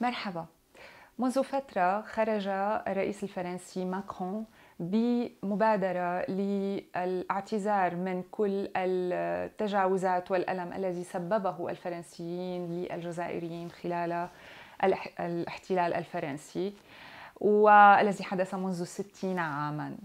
مرحبا منذ فترة خرج الرئيس الفرنسي ماكرون بمبادرة للاعتذار من كل التجاوزات والألم الذي سببه الفرنسيين للجزائريين خلال الاحتلال الفرنسي والذي حدث منذ ستين عاماً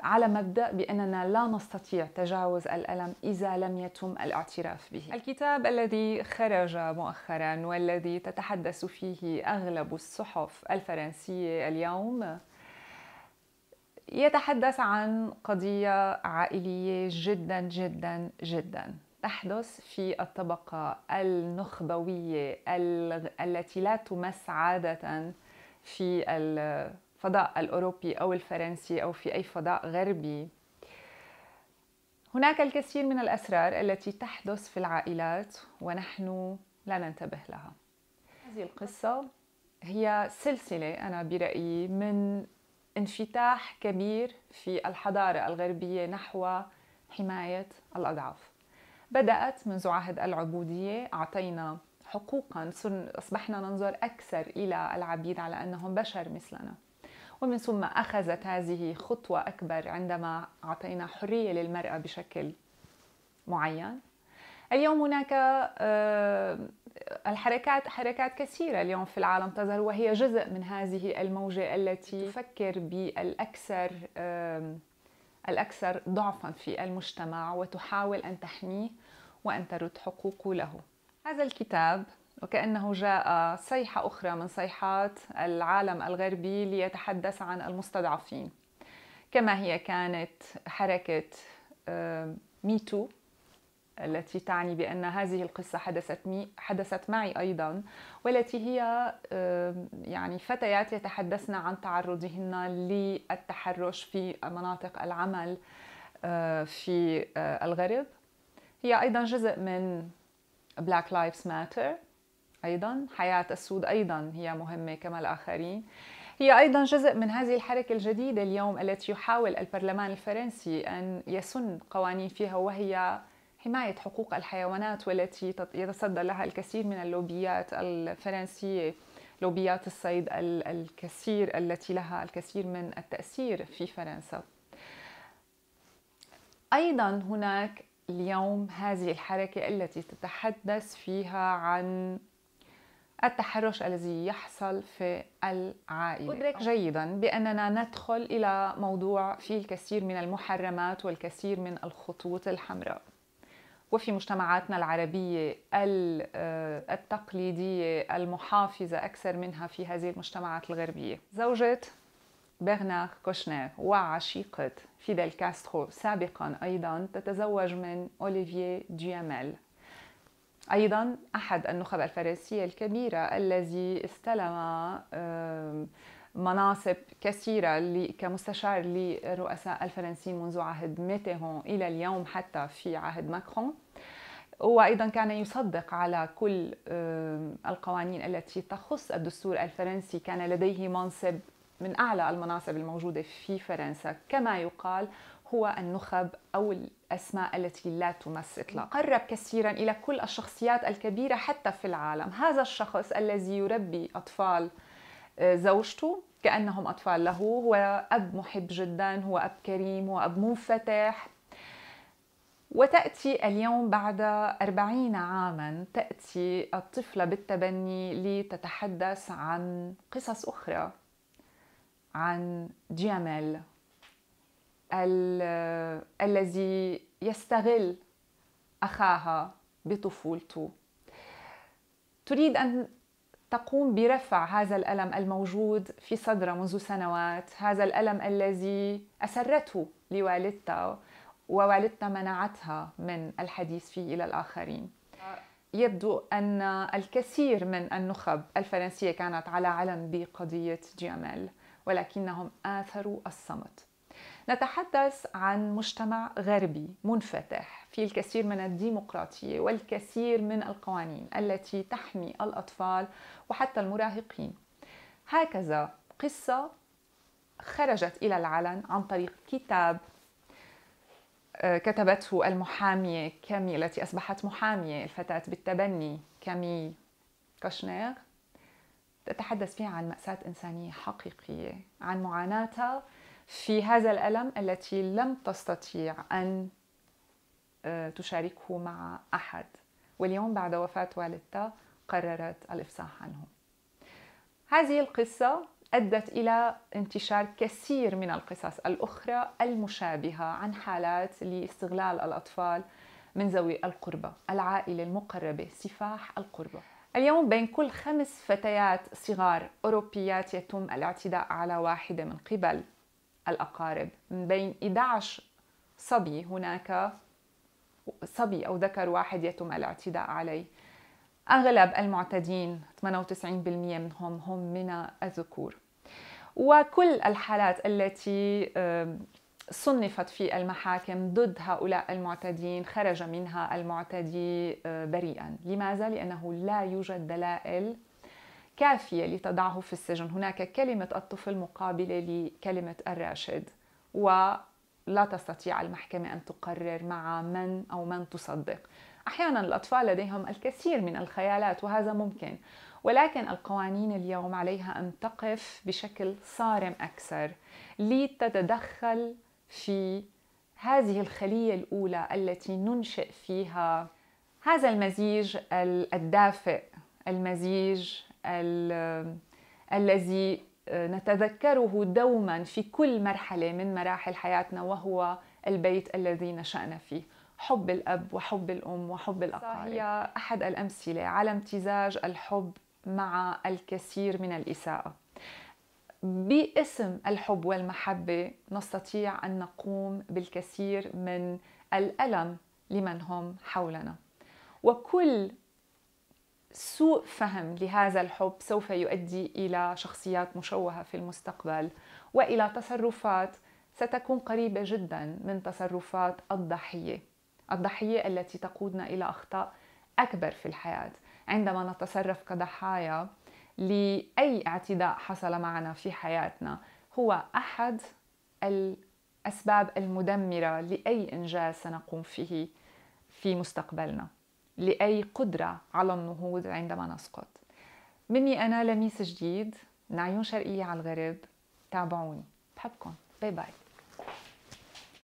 على مبدا باننا لا نستطيع تجاوز الالم اذا لم يتم الاعتراف به. الكتاب الذي خرج مؤخرا والذي تتحدث فيه اغلب الصحف الفرنسيه اليوم يتحدث عن قضيه عائليه جدا جدا جدا تحدث في الطبقه النخبويه التي لا تمس عاده في الفضاء الأوروبي أو الفرنسي أو في أي فضاء غربي هناك الكثير من الأسرار التي تحدث في العائلات ونحن لا ننتبه لها هذه القصة هي سلسلة أنا برأيي من انفتاح كبير في الحضارة الغربية نحو حماية الأضعاف بدأت منذ عهد العبودية أعطينا حقوقا أصبحنا ننظر أكثر إلى العبيد على أنهم بشر مثلنا ومن ثم أخذت هذه خطوة أكبر عندما أعطينا حرية للمرأة بشكل معين اليوم هناك آه، الحركات حركات كثيرة اليوم في العالم تظهر وهي جزء من هذه الموجة التي تفكر بالأكثر آه، الأكثر ضعفا في المجتمع وتحاول أن تحميه وأن ترد حقوقه له هذا الكتاب وكأنه جاء صيحة أخرى من صيحات العالم الغربي ليتحدث عن المستضعفين كما هي كانت حركة آه، ميتو التي تعني بأن هذه القصة حدثت مي حدثت معي أيضا والتي هي آه، يعني فتيات يتحدثن عن تعرضهن للتحرش في مناطق العمل آه، في الغرب هي أيضا جزء من Black Lives Matter أيضا حياة السود أيضا هي مهمة كما الآخرين هي أيضا جزء من هذه الحركة الجديدة اليوم التي يحاول البرلمان الفرنسي أن يسن قوانين فيها وهي حماية حقوق الحيوانات والتي يتصدى لها الكثير من اللوبيات الفرنسية لوبيات الصيد الكثير التي لها الكثير من التأثير في فرنسا أيضا هناك اليوم هذه الحركة التي تتحدث فيها عن التحرش الذي يحصل في العائلة أدرك. جيدا بأننا ندخل إلى موضوع فيه الكثير من المحرمات والكثير من الخطوط الحمراء وفي مجتمعاتنا العربية آه، التقليدية المحافظة أكثر منها في هذه المجتمعات الغربية زوجة برنار كوشنير وعشيقة فيدل كاسترو سابقا أيضا تتزوج من أوليفييه دياميل أيضا أحد النخب الفرنسية الكبيرة الذي استلم مناصب كثيرة كمستشار للرؤساء الفرنسيين منذ عهد ميتيرون إلى اليوم حتى في عهد ماكرون وأيضا كان يصدق على كل القوانين التي تخص الدستور الفرنسي كان لديه منصب من أعلى المناصب الموجودة في فرنسا كما يقال هو النخب أو الأسماء التي لا تمس إطلاقا قرب كثيرا إلى كل الشخصيات الكبيرة حتى في العالم هذا الشخص الذي يربي أطفال آه، زوجته كأنهم أطفال له هو أب محب جدا هو أب كريم هو أب منفتح وتأتي اليوم بعد أربعين عاما تأتي الطفلة بالتبني لتتحدث عن قصص أخرى عن جمال الذي يستغل اخاها بطفولته تريد ان تقوم برفع هذا الالم الموجود في صدرها منذ سنوات هذا الالم الذي اسرته لوالدتها ووالدتها منعتها من الحديث فيه الى الاخرين يبدو ان الكثير من النخب الفرنسيه كانت على علم بقضيه جمال ولكنهم آثروا الصمت نتحدث عن مجتمع غربي منفتح في الكثير من الديمقراطية والكثير من القوانين التي تحمي الأطفال وحتى المراهقين هكذا قصة خرجت إلى العلن عن طريق كتاب آه، كتبته المحامية كامي التي أصبحت محامية الفتاة بالتبني كامي كاشنير تتحدث فيها عن مأساة إنسانية حقيقية عن معاناتها في هذا الألم التي لم تستطيع أن آه، تشاركه مع أحد واليوم بعد وفاة والدتها قررت الإفصاح عنه هذه القصة أدت إلى انتشار كثير من القصص الأخرى المشابهة عن حالات لاستغلال الأطفال من ذوي القربة العائلة المقربة سفاح القربة اليوم بين كل خمس فتيات صغار أوروبيات يتم الاعتداء على واحدة من قبل الأقارب من بين 11 صبي هناك صبي أو ذكر واحد يتم الاعتداء عليه أغلب المعتدين 98% منهم هم من الذكور وكل الحالات التي صنفت في المحاكم ضد هؤلاء المعتدين خرج منها المعتدي آه، بريئا لماذا؟ لأنه لا يوجد دلائل كافية لتضعه في السجن هناك كلمة الطفل مقابلة لكلمة الراشد ولا تستطيع المحكمة أن تقرر مع من أو من تصدق أحيانا الأطفال لديهم الكثير من الخيالات وهذا ممكن ولكن القوانين اليوم عليها أن تقف بشكل صارم أكثر لتتدخل في هذه الخليه الاولى التي ننشئ فيها هذا المزيج الدافئ المزيج الذي آه، نتذكره دوما في كل مرحله من مراحل حياتنا وهو البيت الذي نشانا فيه حب الاب وحب الام وحب الاقارب هي احد الامثله على امتزاج الحب مع الكثير من الاساءه باسم الحب والمحبه نستطيع ان نقوم بالكثير من الالم لمن هم حولنا وكل سوء فهم لهذا الحب سوف يؤدي الى شخصيات مشوهه في المستقبل والى تصرفات ستكون قريبه جدا من تصرفات الضحيه الضحيه التي تقودنا الى اخطاء اكبر في الحياه عندما نتصرف كضحايا لأي اعتداء حصل معنا في حياتنا هو أحد الأسباب المدمرة لأي إنجاز سنقوم فيه في مستقبلنا لأي قدرة على النهوض عندما نسقط مني أنا لميس جديد من عيون شرقية على الغرب تابعوني بحبكم باي باي